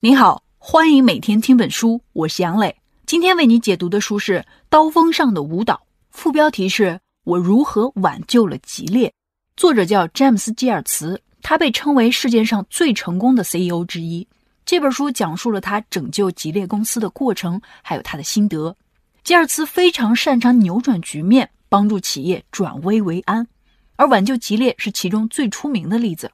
你好，欢迎每天听本书，我是杨磊。今天为你解读的书是《刀锋上的舞蹈》，副标题是“我如何挽救了吉列”，作者叫詹姆斯·吉尔茨，他被称为世界上最成功的 CEO 之一。这本书讲述了他拯救吉列公司的过程，还有他的心得。吉尔茨非常擅长扭转局面，帮助企业转危为安，而挽救吉列是其中最出名的例子。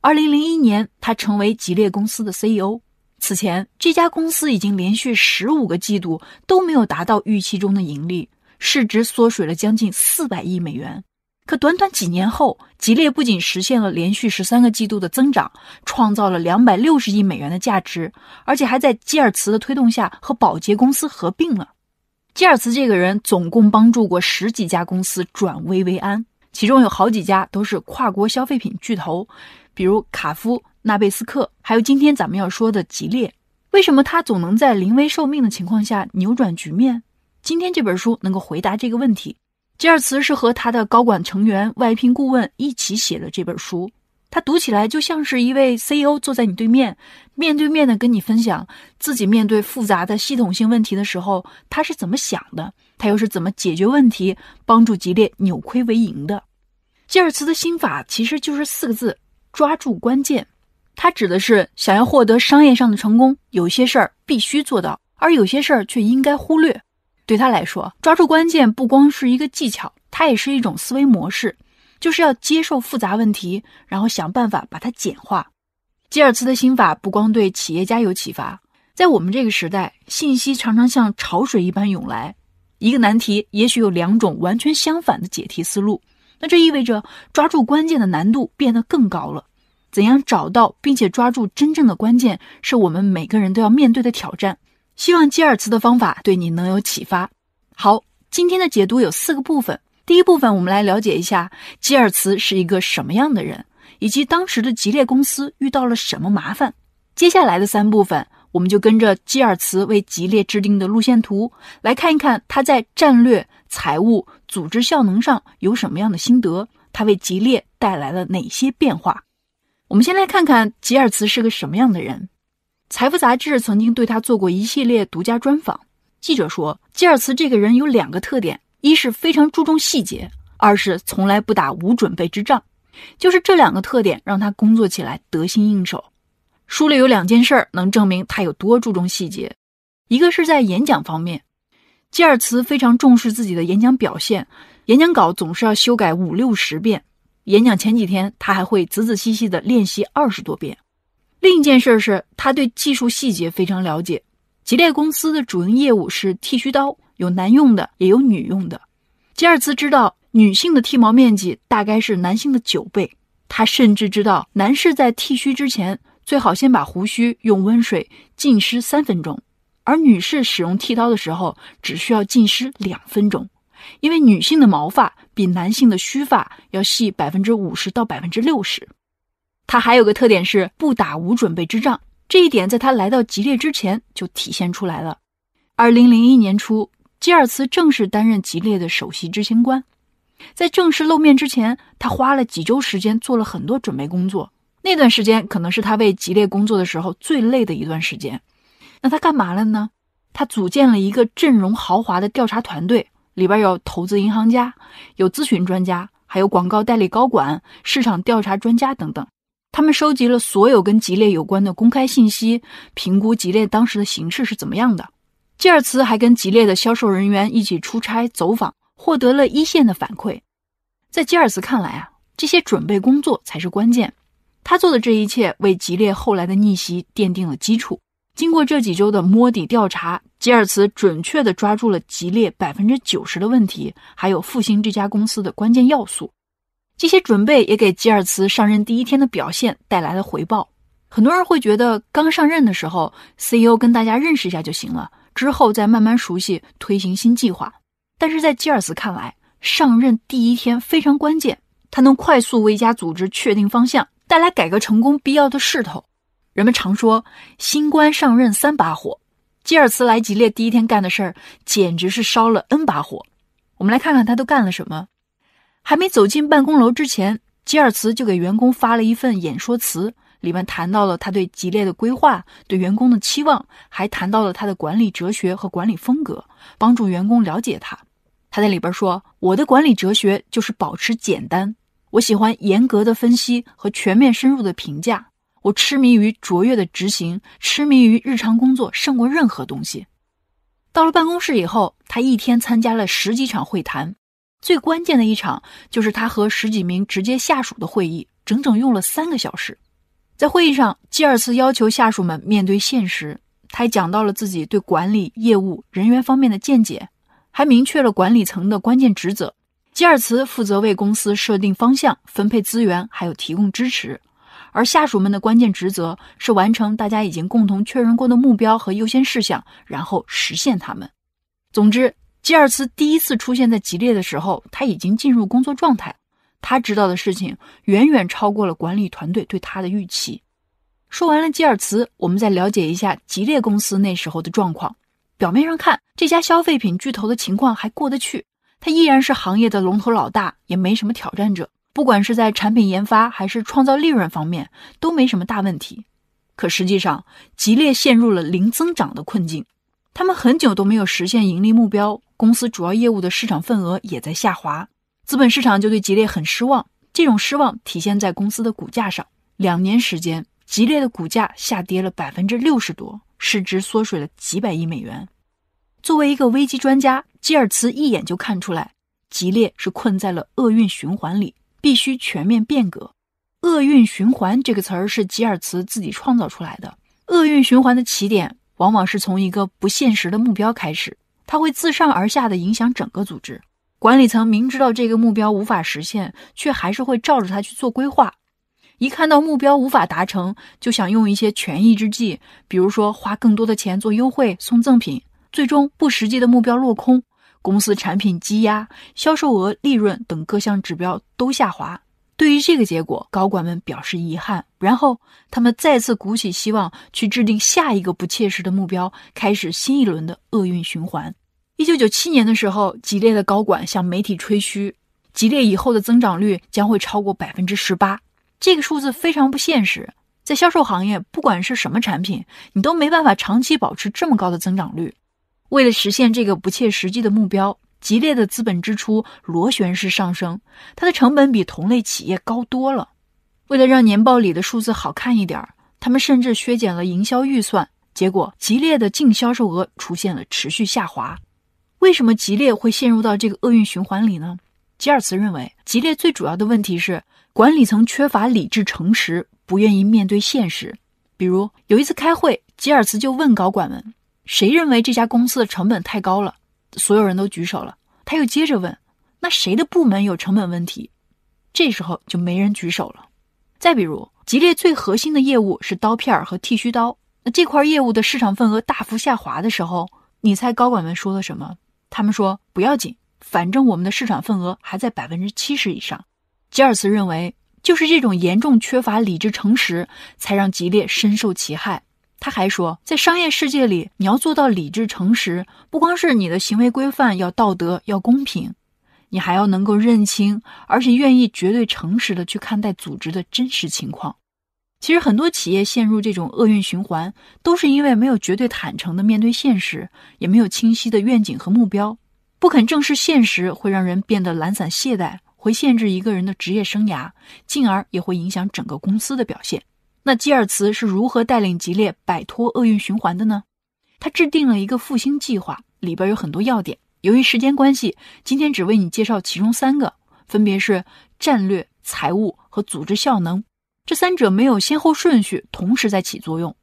二零零一年，他成为吉列公司的 CEO。此前，这家公司已经连续十五个季度都没有达到预期中的盈利，市值缩水了将近四百亿美元。可短短几年后，吉列不仅实现了连续十三个季度的增长，创造了两百六十亿美元的价值，而且还在基尔茨的推动下和宝洁公司合并了。基尔茨这个人总共帮助过十几家公司转危为安，其中有好几家都是跨国消费品巨头，比如卡夫。纳贝斯克，还有今天咱们要说的吉列，为什么他总能在临危受命的情况下扭转局面？今天这本书能够回答这个问题。吉尔茨是和他的高管成员、外聘顾问一起写的这本书，他读起来就像是一位 CEO 坐在你对面，面对面的跟你分享自己面对复杂的系统性问题的时候，他是怎么想的，他又是怎么解决问题，帮助吉列扭亏为盈的。吉尔茨的心法其实就是四个字：抓住关键。他指的是想要获得商业上的成功，有些事儿必须做到，而有些事儿却应该忽略。对他来说，抓住关键不光是一个技巧，它也是一种思维模式，就是要接受复杂问题，然后想办法把它简化。吉尔茨的心法不光对企业家有启发，在我们这个时代，信息常常像潮水一般涌来，一个难题也许有两种完全相反的解题思路，那这意味着抓住关键的难度变得更高了。怎样找到并且抓住真正的关键，是我们每个人都要面对的挑战。希望基尔茨的方法对你能有启发。好，今天的解读有四个部分。第一部分，我们来了解一下基尔茨是一个什么样的人，以及当时的吉列公司遇到了什么麻烦。接下来的三部分，我们就跟着基尔茨为吉列制定的路线图来看一看他在战略、财务、组织效能上有什么样的心得，他为吉列带来了哪些变化。我们先来看看吉尔茨是个什么样的人。财富杂志曾经对他做过一系列独家专访。记者说，吉尔茨这个人有两个特点：一是非常注重细节，二是从来不打无准备之仗。就是这两个特点让他工作起来得心应手。书里有两件事儿能证明他有多注重细节：一个是在演讲方面，吉尔茨非常重视自己的演讲表现，演讲稿总是要修改五六十遍。演讲前几天，他还会仔仔细细地练习二十多遍。另一件事是，他对技术细节非常了解。吉列公司的主营业务是剃须刀，有男用的，也有女用的。吉尔兹知道，女性的剃毛面积大概是男性的九倍。他甚至知道，男士在剃须之前最好先把胡须用温水浸湿三分钟，而女士使用剃刀的时候只需要浸湿两分钟。因为女性的毛发比男性的须发要细百分之五十到百分之六十，它还有个特点是不打无准备之仗，这一点在他来到吉列之前就体现出来了。二零零一年初，吉尔茨正式担任吉列的首席执行官，在正式露面之前，他花了几周时间做了很多准备工作，那段时间可能是他为吉列工作的时候最累的一段时间。那他干嘛了呢？他组建了一个阵容豪华的调查团队。里边有投资银行家，有咨询专家，还有广告代理高管、市场调查专家等等。他们收集了所有跟吉列有关的公开信息，评估吉列当时的形势是怎么样的。吉尔茨还跟吉列的销售人员一起出差走访，获得了一线的反馈。在吉尔茨看来啊，这些准备工作才是关键。他做的这一切为吉列后来的逆袭奠定了基础。经过这几周的摸底调查。吉尔茨准确地抓住了吉列百分之九十的问题，还有复兴这家公司的关键要素。这些准备也给吉尔茨上任第一天的表现带来了回报。很多人会觉得，刚上任的时候，CEO 跟大家认识一下就行了，之后再慢慢熟悉，推行新计划。但是在吉尔茨看来，上任第一天非常关键，他能快速为一家组织确定方向，带来改革成功必要的势头。人们常说，新官上任三把火。吉尔茨来吉列第一天干的事儿，简直是烧了 n 把火。我们来看看他都干了什么。还没走进办公楼之前，吉尔茨就给员工发了一份演说词，里面谈到了他对吉列的规划、对员工的期望，还谈到了他的管理哲学和管理风格，帮助员工了解他。他在里边说：“我的管理哲学就是保持简单，我喜欢严格的分析和全面深入的评价。”我痴迷于卓越的执行，痴迷于日常工作，胜过任何东西。到了办公室以后，他一天参加了十几场会谈，最关键的一场就是他和十几名直接下属的会议，整整用了三个小时。在会议上，基尔茨要求下属们面对现实，他还讲到了自己对管理业务人员方面的见解，还明确了管理层的关键职责。基尔茨负责为公司设定方向、分配资源，还有提供支持。而下属们的关键职责是完成大家已经共同确认过的目标和优先事项，然后实现它们。总之，基尔茨第一次出现在吉列的时候，他已经进入工作状态。他知道的事情远远超过了管理团队对他的预期。说完了基尔茨，我们再了解一下吉列公司那时候的状况。表面上看，这家消费品巨头的情况还过得去，它依然是行业的龙头老大，也没什么挑战者。不管是在产品研发还是创造利润方面都没什么大问题，可实际上，吉列陷入了零增长的困境。他们很久都没有实现盈利目标，公司主要业务的市场份额也在下滑。资本市场就对吉列很失望，这种失望体现在公司的股价上。两年时间，吉列的股价下跌了百分之六十多，市值缩水了几百亿美元。作为一个危机专家，吉尔茨一眼就看出来，吉列是困在了厄运循环里。必须全面变革。厄运循环这个词儿是吉尔茨自己创造出来的。厄运循环的起点往往是从一个不现实的目标开始，它会自上而下的影响整个组织。管理层明知道这个目标无法实现，却还是会照着它去做规划。一看到目标无法达成，就想用一些权宜之计，比如说花更多的钱做优惠、送赠品，最终不实际的目标落空。公司产品积压、销售额、利润等各项指标都下滑。对于这个结果，高管们表示遗憾。然后，他们再次鼓起希望，去制定下一个不切实的目标，开始新一轮的厄运循环。一九九七年的时候，吉列的高管向媒体吹嘘，吉列以后的增长率将会超过百分之十八。这个数字非常不现实，在销售行业，不管是什么产品，你都没办法长期保持这么高的增长率。为了实现这个不切实际的目标，吉列的资本支出螺旋式上升，它的成本比同类企业高多了。为了让年报里的数字好看一点，他们甚至削减了营销预算，结果吉列的净销售额出现了持续下滑。为什么吉列会陷入到这个厄运循环里呢？吉尔茨认为，吉列最主要的问题是管理层缺乏理智、诚实，不愿意面对现实。比如有一次开会，吉尔茨就问高管们。谁认为这家公司的成本太高了？所有人都举手了。他又接着问：“那谁的部门有成本问题？”这时候就没人举手了。再比如，吉列最核心的业务是刀片和剃须刀，那这块业务的市场份额大幅下滑的时候，你猜高管们说了什么？他们说：“不要紧，反正我们的市场份额还在百分之七十以上。”吉尔斯认为，就是这种严重缺乏理智、诚实，才让吉列深受其害。他还说，在商业世界里，你要做到理智、诚实，不光是你的行为规范要道德、要公平，你还要能够认清，而且愿意绝对诚实的去看待组织的真实情况。其实，很多企业陷入这种厄运循环，都是因为没有绝对坦诚的面对现实，也没有清晰的愿景和目标，不肯正视现实，会让人变得懒散懈怠，会限制一个人的职业生涯，进而也会影响整个公司的表现。那基尔茨是如何带领吉列摆脱厄运循环的呢？他制定了一个复兴计划，里边有很多要点。由于时间关系，今天只为你介绍其中三个，分别是战略、财务和组织效能。这三者没有先后顺序，同时在起作用。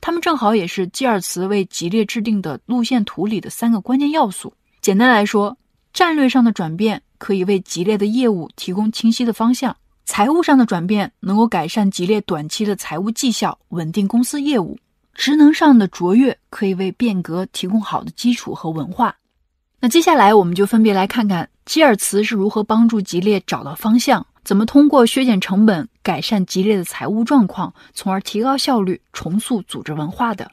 他们正好也是基尔茨为吉列制定的路线图里的三个关键要素。简单来说，战略上的转变可以为吉列的业务提供清晰的方向。财务上的转变能够改善吉列短期的财务绩效，稳定公司业务；职能上的卓越可以为变革提供好的基础和文化。那接下来我们就分别来看看基尔茨是如何帮助吉列找到方向，怎么通过削减成本改善吉列的财务状况，从而提高效率，重塑组织文化的。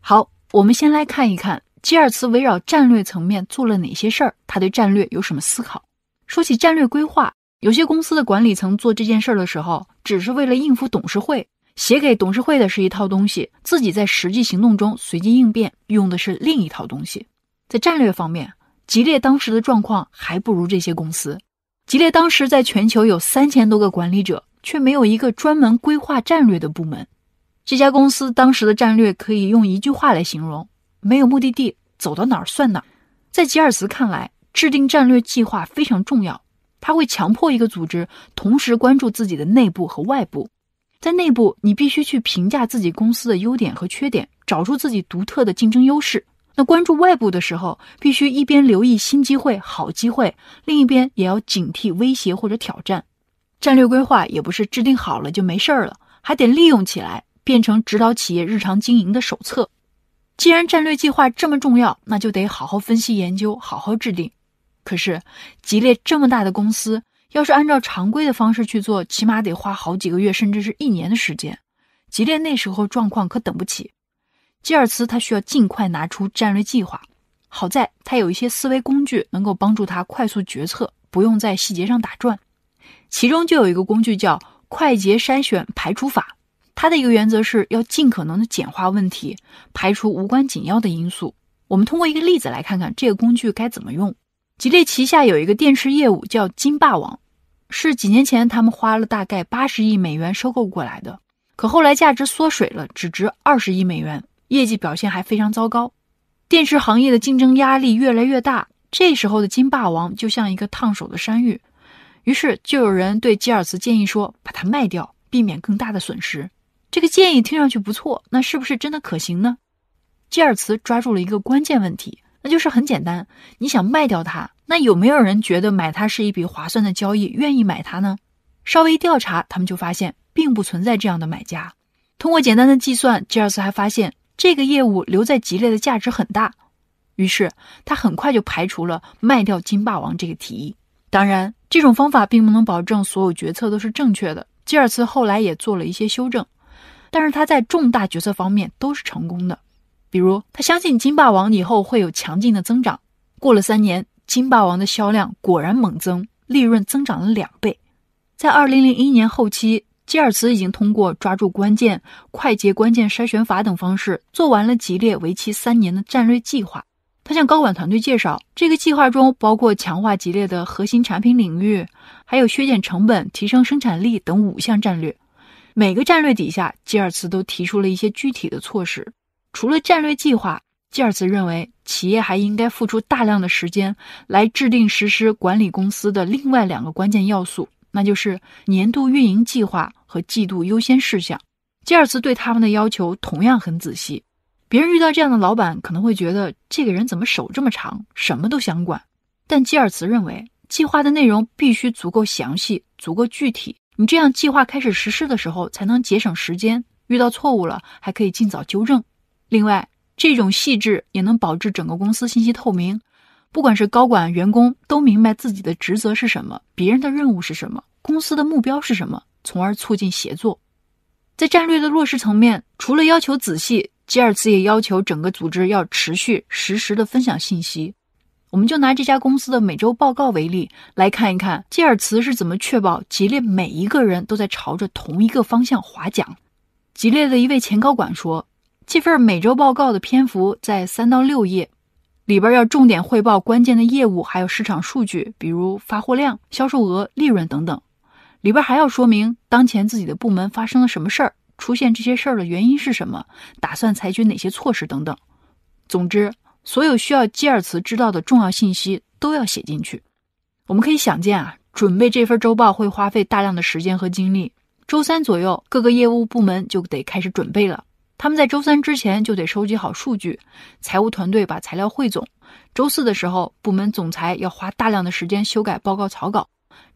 好，我们先来看一看基尔茨围绕战略层面做了哪些事儿，他对战略有什么思考？说起战略规划。有些公司的管理层做这件事儿的时候，只是为了应付董事会。写给董事会的是一套东西，自己在实际行动中随机应变，用的是另一套东西。在战略方面，吉列当时的状况还不如这些公司。吉列当时在全球有三千多个管理者，却没有一个专门规划战略的部门。这家公司当时的战略可以用一句话来形容：没有目的地，走到哪儿算哪儿。在吉尔斯看来，制定战略计划非常重要。他会强迫一个组织同时关注自己的内部和外部，在内部，你必须去评价自己公司的优点和缺点，找出自己独特的竞争优势。那关注外部的时候，必须一边留意新机会、好机会，另一边也要警惕威胁或者挑战。战略规划也不是制定好了就没事儿了，还得利用起来，变成指导企业日常经营的手册。既然战略计划这么重要，那就得好好分析研究，好好制定。可是，吉列这么大的公司，要是按照常规的方式去做，起码得花好几个月，甚至是一年的时间。吉列那时候状况可等不起。吉尔茨他需要尽快拿出战略计划。好在他有一些思维工具能够帮助他快速决策，不用在细节上打转。其中就有一个工具叫“快捷筛选排除法”，它的一个原则是要尽可能的简化问题，排除无关紧要的因素。我们通过一个例子来看看这个工具该怎么用。吉利旗下有一个电池业务叫“金霸王”，是几年前他们花了大概八十亿美元收购过来的。可后来价值缩水了，只值二十亿美元，业绩表现还非常糟糕。电池行业的竞争压力越来越大，这时候的金霸王就像一个烫手的山芋。于是就有人对吉尔茨建议说，把它卖掉，避免更大的损失。这个建议听上去不错，那是不是真的可行呢？吉尔茨抓住了一个关键问题。那就是很简单，你想卖掉它，那有没有人觉得买它是一笔划算的交易，愿意买它呢？稍微调查，他们就发现并不存在这样的买家。通过简单的计算，吉尔斯还发现这个业务留在吉列的价值很大，于是他很快就排除了卖掉金霸王这个提议。当然，这种方法并不能保证所有决策都是正确的。吉尔斯后来也做了一些修正，但是他在重大决策方面都是成功的。比如，他相信金霸王以后会有强劲的增长。过了三年，金霸王的销量果然猛增，利润增长了两倍。在二零零一年后期，吉尔茨已经通过抓住关键、快捷关键筛选法等方式，做完了吉列为期三年的战略计划。他向高管团队介绍，这个计划中包括强化吉列的核心产品领域，还有削减成本、提升生产力等五项战略。每个战略底下，吉尔茨都提出了一些具体的措施。除了战略计划，吉尔茨认为企业还应该付出大量的时间来制定实施管理公司的另外两个关键要素，那就是年度运营计划和季度优先事项。吉尔茨对他们的要求同样很仔细。别人遇到这样的老板可能会觉得这个人怎么手这么长，什么都想管。但吉尔茨认为，计划的内容必须足够详细、足够具体。你这样计划开始实施的时候，才能节省时间；遇到错误了，还可以尽早纠正。另外，这种细致也能保证整个公司信息透明，不管是高管、员工，都明白自己的职责是什么，别人的任务是什么，公司的目标是什么，从而促进协作。在战略的落实层面，除了要求仔细，吉尔茨也要求整个组织要持续实时的分享信息。我们就拿这家公司的每周报告为例来看一看，吉尔茨是怎么确保吉列每一个人都在朝着同一个方向划桨。吉列的一位前高管说。这份每周报告的篇幅在三到六页，里边要重点汇报关键的业务，还有市场数据，比如发货量、销售额、利润等等。里边还要说明当前自己的部门发生了什么事儿，出现这些事儿的原因是什么，打算采取哪些措施等等。总之，所有需要基尔茨知道的重要信息都要写进去。我们可以想见啊，准备这份周报会花费大量的时间和精力。周三左右，各个业务部门就得开始准备了。他们在周三之前就得收集好数据，财务团队把材料汇总。周四的时候，部门总裁要花大量的时间修改报告草稿，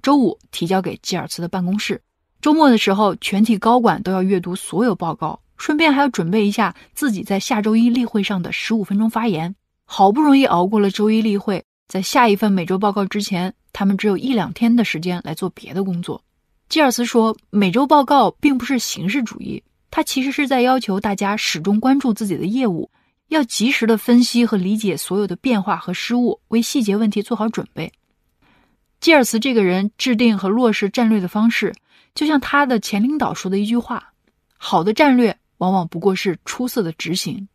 周五提交给基尔茨的办公室。周末的时候，全体高管都要阅读所有报告，顺便还要准备一下自己在下周一例会上的十五分钟发言。好不容易熬过了周一例会，在下一份每周报告之前，他们只有一两天的时间来做别的工作。基尔斯说：“每周报告并不是形式主义。”他其实是在要求大家始终关注自己的业务，要及时的分析和理解所有的变化和失误，为细节问题做好准备。基尔茨这个人制定和落实战略的方式，就像他的前领导说的一句话：“好的战略往往不过是出色的执行。”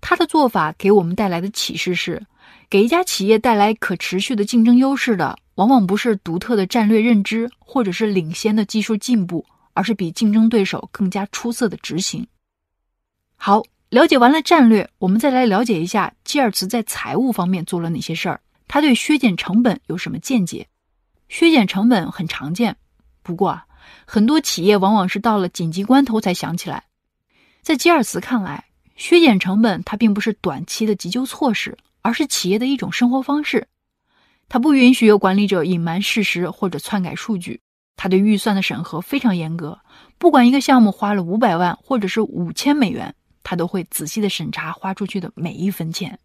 他的做法给我们带来的启示是：给一家企业带来可持续的竞争优势的，往往不是独特的战略认知，或者是领先的技术进步。而是比竞争对手更加出色的执行。好，了解完了战略，我们再来了解一下基尔茨在财务方面做了哪些事儿。他对削减成本有什么见解？削减成本很常见，不过啊，很多企业往往是到了紧急关头才想起来。在基尔茨看来，削减成本它并不是短期的急救措施，而是企业的一种生活方式。他不允许有管理者隐瞒事实或者篡改数据。他对预算的审核非常严格，不管一个项目花了五百万或者是五千美元，他都会仔细的审查花出去的每一分钱。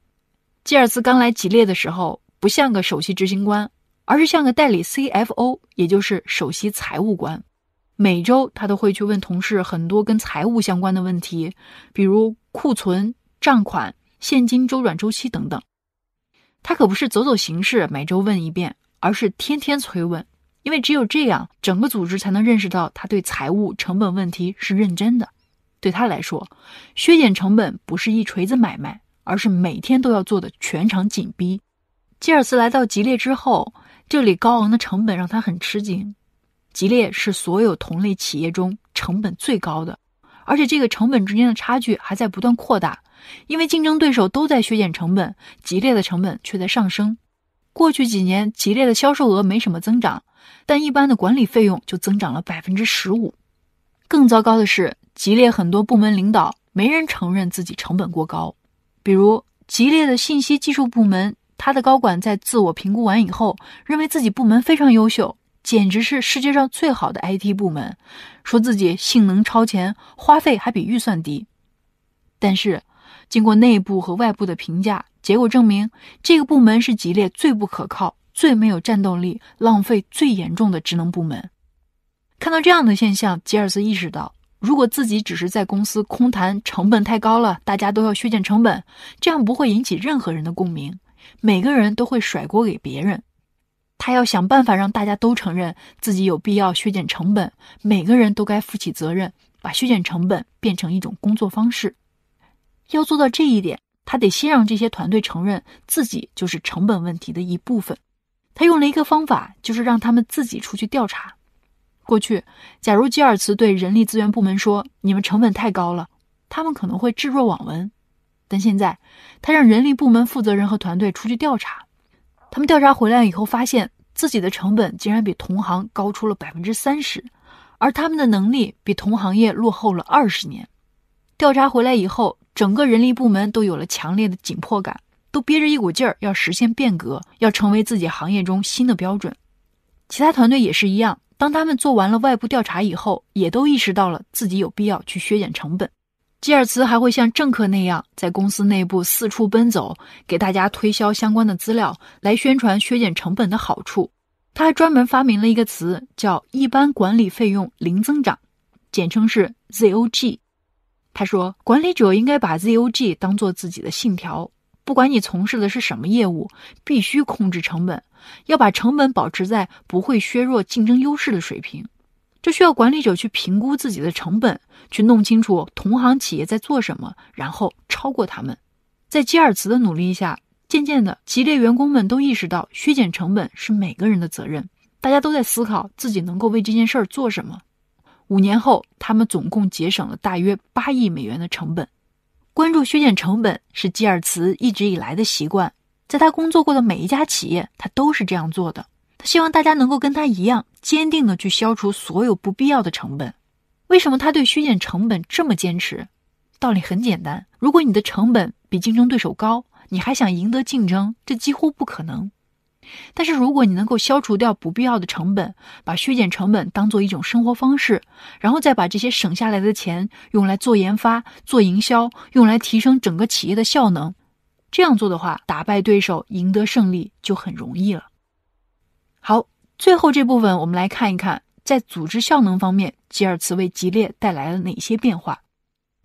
吉尔斯刚来吉列的时候，不像个首席执行官，而是像个代理 CFO，也就是首席财务官。每周他都会去问同事很多跟财务相关的问题，比如库存、账款、现金周转周期等等。他可不是走走形式，每周问一遍，而是天天催问。因为只有这样，整个组织才能认识到他对财务成本问题是认真的。对他来说，削减成本不是一锤子买卖，而是每天都要做的全场紧逼。吉尔斯来到吉列之后，这里高昂的成本让他很吃惊。吉列是所有同类企业中成本最高的，而且这个成本之间的差距还在不断扩大，因为竞争对手都在削减成本，吉列的成本却在上升。过去几年，吉列的销售额没什么增长，但一般的管理费用就增长了百分之十五。更糟糕的是，吉列很多部门领导没人承认自己成本过高。比如吉列的信息技术部门，他的高管在自我评估完以后，认为自己部门非常优秀，简直是世界上最好的 IT 部门，说自己性能超前，花费还比预算低。但是，经过内部和外部的评价。结果证明，这个部门是吉列最不可靠、最没有战斗力、浪费最严重的职能部门。看到这样的现象，吉尔斯意识到，如果自己只是在公司空谈成本太高了，大家都要削减成本，这样不会引起任何人的共鸣，每个人都会甩锅给别人。他要想办法让大家都承认自己有必要削减成本，每个人都该负起责任，把削减成本变成一种工作方式。要做到这一点。他得先让这些团队承认自己就是成本问题的一部分。他用了一个方法，就是让他们自己出去调查。过去，假如吉尔茨对人力资源部门说“你们成本太高了”，他们可能会置若罔闻。但现在，他让人力部门负责人和团队出去调查。他们调查回来以后，发现自己的成本竟然比同行高出了百分之三十，而他们的能力比同行业落后了二十年。调查回来以后。整个人力部门都有了强烈的紧迫感，都憋着一股劲儿要实现变革，要成为自己行业中新的标准。其他团队也是一样，当他们做完了外部调查以后，也都意识到了自己有必要去削减成本。吉尔茨还会像政客那样，在公司内部四处奔走，给大家推销相关的资料，来宣传削减成本的好处。他还专门发明了一个词，叫“一般管理费用零增长”，简称是 ZOG。他说：“管理者应该把 ZOG 当做自己的信条，不管你从事的是什么业务，必须控制成本，要把成本保持在不会削弱竞争优势的水平。这需要管理者去评估自己的成本，去弄清楚同行企业在做什么，然后超过他们。”在基尔茨的努力下，渐渐的，吉列员工们都意识到削减成本是每个人的责任，大家都在思考自己能够为这件事儿做什么。五年后，他们总共节省了大约八亿美元的成本。关注削减成本是基尔茨一直以来的习惯，在他工作过的每一家企业，他都是这样做的。他希望大家能够跟他一样坚定地去消除所有不必要的成本。为什么他对削减成本这么坚持？道理很简单，如果你的成本比竞争对手高，你还想赢得竞争，这几乎不可能。但是如果你能够消除掉不必要的成本，把削减成本当做一种生活方式，然后再把这些省下来的钱用来做研发、做营销，用来提升整个企业的效能，这样做的话，打败对手、赢得胜利就很容易了。好，最后这部分我们来看一看，在组织效能方面，吉尔茨为吉列带来了哪些变化？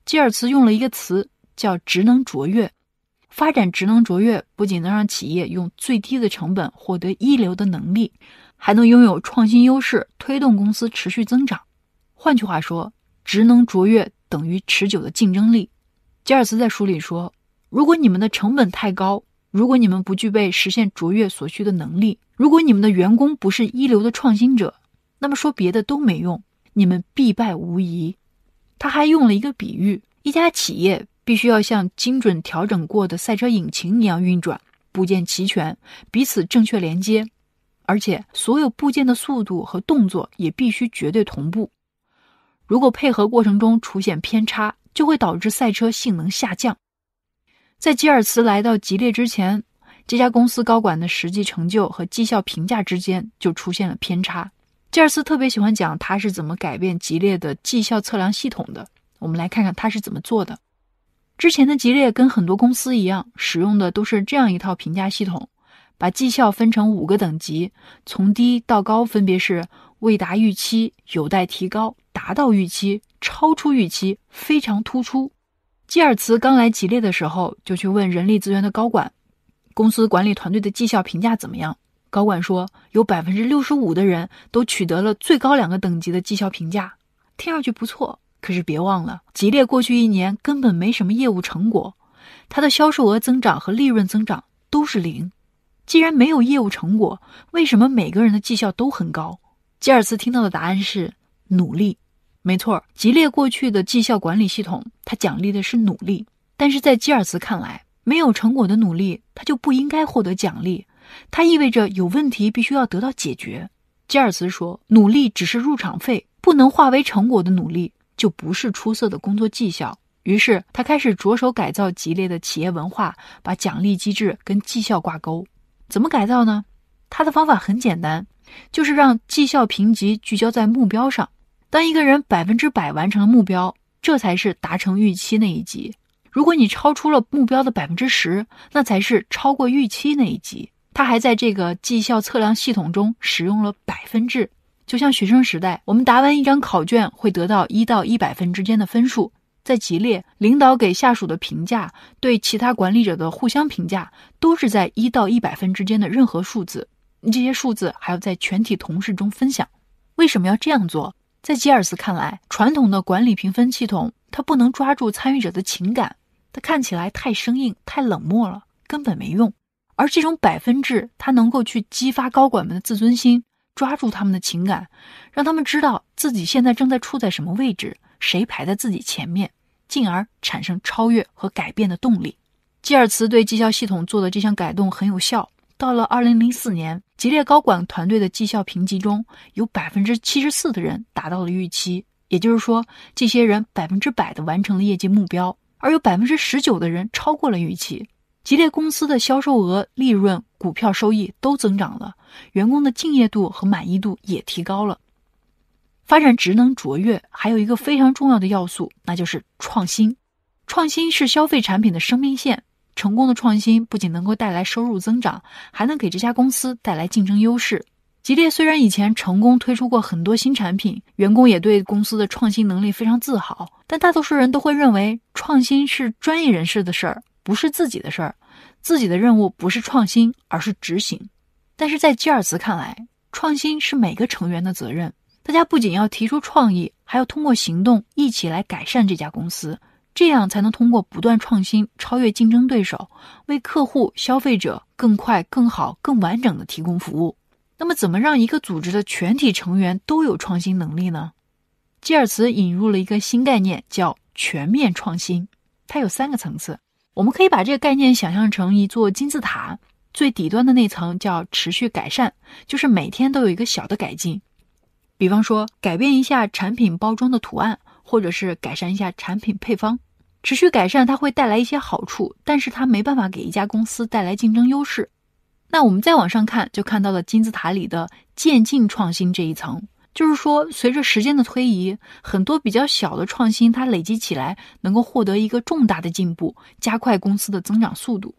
吉尔茨用了一个词叫“职能卓越”。发展职能卓越，不仅能让企业用最低的成本获得一流的能力，还能拥有创新优势，推动公司持续增长。换句话说，职能卓越等于持久的竞争力。吉尔斯在书里说：“如果你们的成本太高，如果你们不具备实现卓越所需的能力，如果你们的员工不是一流的创新者，那么说别的都没用，你们必败无疑。”他还用了一个比喻：一家企业。必须要像精准调整过的赛车引擎一样运转，部件齐全，彼此正确连接，而且所有部件的速度和动作也必须绝对同步。如果配合过程中出现偏差，就会导致赛车性能下降。在吉尔茨来到吉列之前，这家公司高管的实际成就和绩效评价之间就出现了偏差。吉尔斯特别喜欢讲他是怎么改变吉列的绩效测量系统的，我们来看看他是怎么做的。之前的吉列跟很多公司一样，使用的都是这样一套评价系统，把绩效分成五个等级，从低到高分别是未达预期、有待提高、达到预期、超出预期、非常突出。基尔茨刚来吉列的时候，就去问人力资源的高管，公司管理团队的绩效评价怎么样。高管说，有百分之六十五的人都取得了最高两个等级的绩效评价，听上去不错。可是别忘了，吉列过去一年根本没什么业务成果，它的销售额增长和利润增长都是零。既然没有业务成果，为什么每个人的绩效都很高？吉尔斯听到的答案是努力。没错，吉列过去的绩效管理系统，它奖励的是努力。但是在吉尔斯看来，没有成果的努力，他就不应该获得奖励。它意味着有问题必须要得到解决。吉尔斯说，努力只是入场费，不能化为成果的努力。就不是出色的工作绩效。于是他开始着手改造吉列的企业文化，把奖励机制跟绩效挂钩。怎么改造呢？他的方法很简单，就是让绩效评级聚焦在目标上。当一个人百分之百完成了目标，这才是达成预期那一级。如果你超出了目标的百分之十，那才是超过预期那一级。他还在这个绩效测量系统中使用了百分制。就像学生时代，我们答完一张考卷会得到一到一百分之间的分数。在吉列，领导给下属的评价，对其他管理者的互相评价，都是在一到一百分之间的任何数字。这些数字还要在全体同事中分享。为什么要这样做？在吉尔斯看来，传统的管理评分系统，它不能抓住参与者的情感，它看起来太生硬、太冷漠了，根本没用。而这种百分制，它能够去激发高管们的自尊心。抓住他们的情感，让他们知道自己现在正在处在什么位置，谁排在自己前面，进而产生超越和改变的动力。基尔茨对绩效系统做的这项改动很有效。到了2004年，吉列高管团队的绩效评级中有74%的人达到了预期，也就是说，这些人百分之百的完成了业绩目标，而有19%的人超过了预期。吉列公司的销售额、利润、股票收益都增长了，员工的敬业度和满意度也提高了。发展职能卓越还有一个非常重要的要素，那就是创新。创新是消费产品的生命线。成功的创新不仅能够带来收入增长，还能给这家公司带来竞争优势。吉列虽然以前成功推出过很多新产品，员工也对公司的创新能力非常自豪，但大多数人都会认为创新是专业人士的事儿。不是自己的事儿，自己的任务不是创新，而是执行。但是在基尔茨看来，创新是每个成员的责任。大家不仅要提出创意，还要通过行动一起来改善这家公司，这样才能通过不断创新超越竞争对手，为客户、消费者更快、更好、更完整的提供服务。那么，怎么让一个组织的全体成员都有创新能力呢？基尔茨引入了一个新概念，叫全面创新。它有三个层次。我们可以把这个概念想象成一座金字塔，最底端的那层叫持续改善，就是每天都有一个小的改进，比方说改变一下产品包装的图案，或者是改善一下产品配方。持续改善它会带来一些好处，但是它没办法给一家公司带来竞争优势。那我们再往上看，就看到了金字塔里的渐进创新这一层。就是说，随着时间的推移，很多比较小的创新，它累积起来能够获得一个重大的进步，加快公司的增长速度。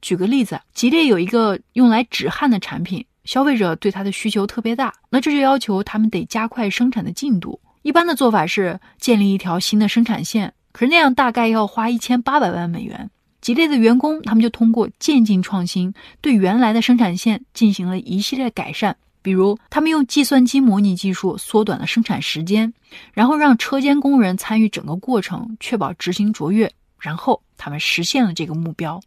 举个例子，吉利有一个用来止汗的产品，消费者对它的需求特别大，那这就要求他们得加快生产的进度。一般的做法是建立一条新的生产线，可是那样大概要花一千八百万美元。吉利的员工他们就通过渐进创新，对原来的生产线进行了一系列改善。比如，他们用计算机模拟技术缩短了生产时间，然后让车间工人参与整个过程，确保执行卓越。然后，他们实现了这个目标。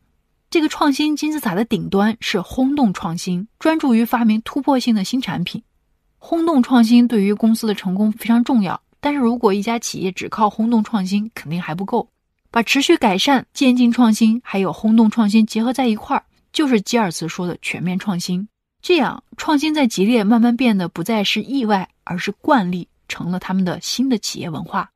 这个创新金字塔的顶端是轰动创新，专注于发明突破性的新产品。轰动创新对于公司的成功非常重要，但是如果一家企业只靠轰动创新，肯定还不够。把持续改善、渐进创新还有轰动创新结合在一块儿，就是基尔茨说的全面创新。这样，创新在吉列慢慢变得不再是意外，而是惯例，成了他们的新的企业文化。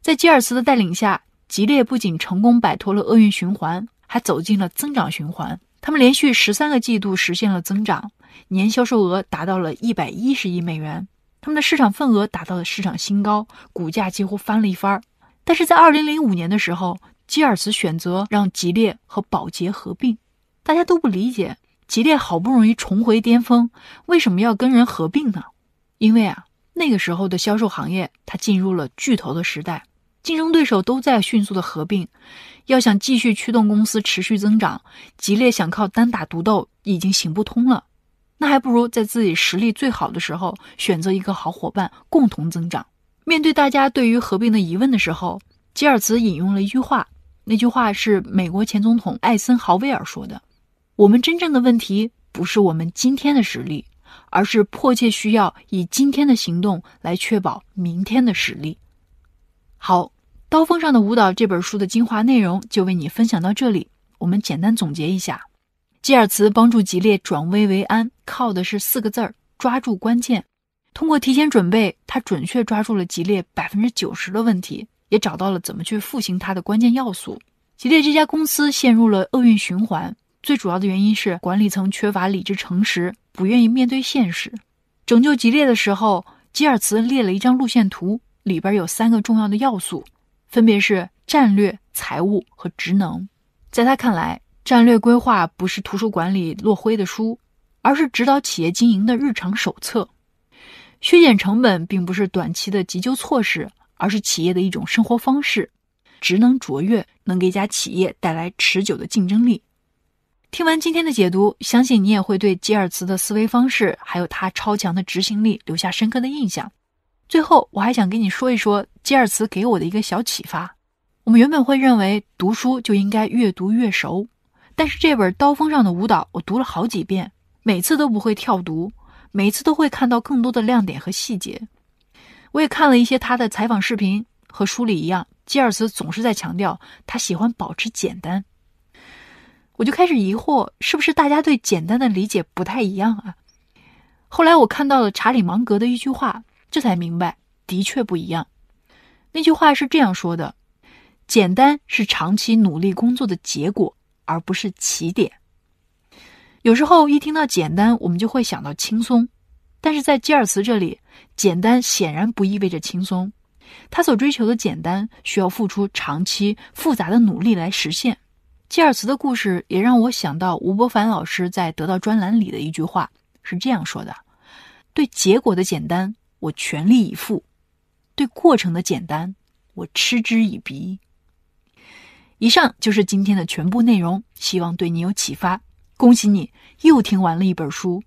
在吉尔斯的带领下，吉列不仅成功摆脱了厄运循环，还走进了增长循环。他们连续十三个季度实现了增长，年销售额达到了一百一十亿美元，他们的市场份额达到了市场新高，股价几乎翻了一番。但是在二零零五年的时候，吉尔斯选择让吉列和保洁合并，大家都不理解。吉列好不容易重回巅峰，为什么要跟人合并呢？因为啊，那个时候的销售行业它进入了巨头的时代，竞争对手都在迅速的合并。要想继续驱动公司持续增长，吉列想靠单打独斗已经行不通了，那还不如在自己实力最好的时候选择一个好伙伴共同增长。面对大家对于合并的疑问的时候，吉尔茨引用了一句话，那句话是美国前总统艾森豪威尔说的。我们真正的问题不是我们今天的实力，而是迫切需要以今天的行动来确保明天的实力。好，《刀锋上的舞蹈》这本书的精华内容就为你分享到这里。我们简单总结一下：吉尔茨帮助吉列转危为安，靠的是四个字儿——抓住关键。通过提前准备，他准确抓住了吉列百分之九十的问题，也找到了怎么去复兴它的关键要素。吉列这家公司陷入了厄运循环。最主要的原因是管理层缺乏理智、诚实，不愿意面对现实。拯救吉列的时候，吉尔茨列了一张路线图，里边有三个重要的要素，分别是战略、财务和职能。在他看来，战略规划不是图书馆里落灰的书，而是指导企业经营的日常手册。削减成本并不是短期的急救措施，而是企业的一种生活方式。职能卓越能给一家企业带来持久的竞争力。听完今天的解读，相信你也会对吉尔茨的思维方式，还有他超强的执行力留下深刻的印象。最后，我还想跟你说一说吉尔茨给我的一个小启发。我们原本会认为读书就应该越读越熟，但是这本《刀锋上的舞蹈》我读了好几遍，每次都不会跳读，每次都会看到更多的亮点和细节。我也看了一些他的采访视频，和书里一样，吉尔茨总是在强调他喜欢保持简单。我就开始疑惑，是不是大家对简单的理解不太一样啊？后来我看到了查理芒格的一句话，这才明白，的确不一样。那句话是这样说的：“简单是长期努力工作的结果，而不是起点。”有时候一听到简单，我们就会想到轻松，但是在基尔茨这里，简单显然不意味着轻松。他所追求的简单，需要付出长期复杂的努力来实现。基尔茨的故事也让我想到吴伯凡老师在《得到》专栏里的一句话，是这样说的：“对结果的简单，我全力以赴；对过程的简单，我嗤之以鼻。”以上就是今天的全部内容，希望对你有启发。恭喜你又听完了一本书。